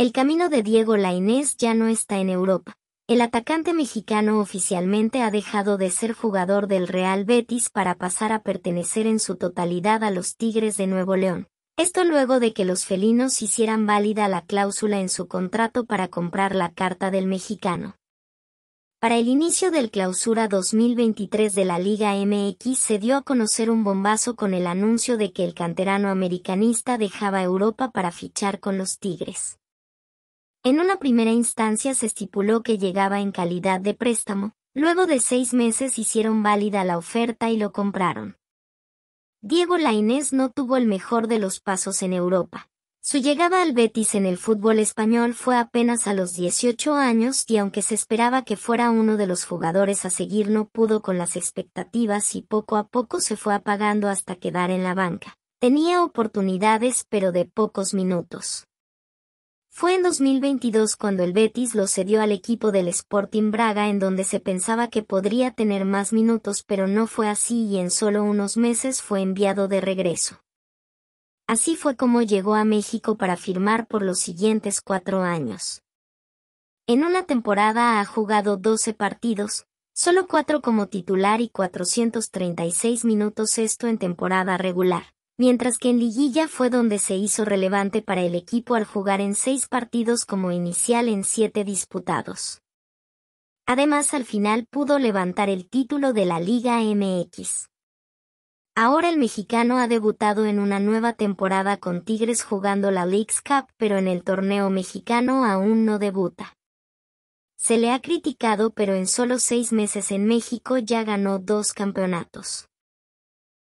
El camino de Diego Lainez ya no está en Europa. El atacante mexicano oficialmente ha dejado de ser jugador del Real Betis para pasar a pertenecer en su totalidad a los Tigres de Nuevo León. Esto luego de que los felinos hicieran válida la cláusula en su contrato para comprar la carta del mexicano. Para el inicio del clausura 2023 de la Liga MX se dio a conocer un bombazo con el anuncio de que el canterano americanista dejaba Europa para fichar con los Tigres. En una primera instancia se estipuló que llegaba en calidad de préstamo, luego de seis meses hicieron válida la oferta y lo compraron. Diego Lainez no tuvo el mejor de los pasos en Europa. Su llegada al Betis en el fútbol español fue apenas a los 18 años y aunque se esperaba que fuera uno de los jugadores a seguir no pudo con las expectativas y poco a poco se fue apagando hasta quedar en la banca. Tenía oportunidades pero de pocos minutos. Fue en 2022 cuando el Betis lo cedió al equipo del Sporting Braga en donde se pensaba que podría tener más minutos pero no fue así y en solo unos meses fue enviado de regreso. Así fue como llegó a México para firmar por los siguientes cuatro años. En una temporada ha jugado 12 partidos, solo cuatro como titular y 436 minutos esto en temporada regular mientras que en liguilla fue donde se hizo relevante para el equipo al jugar en seis partidos como inicial en siete disputados. Además al final pudo levantar el título de la Liga MX. Ahora el mexicano ha debutado en una nueva temporada con Tigres jugando la Leagues Cup, pero en el torneo mexicano aún no debuta. Se le ha criticado, pero en solo seis meses en México ya ganó dos campeonatos.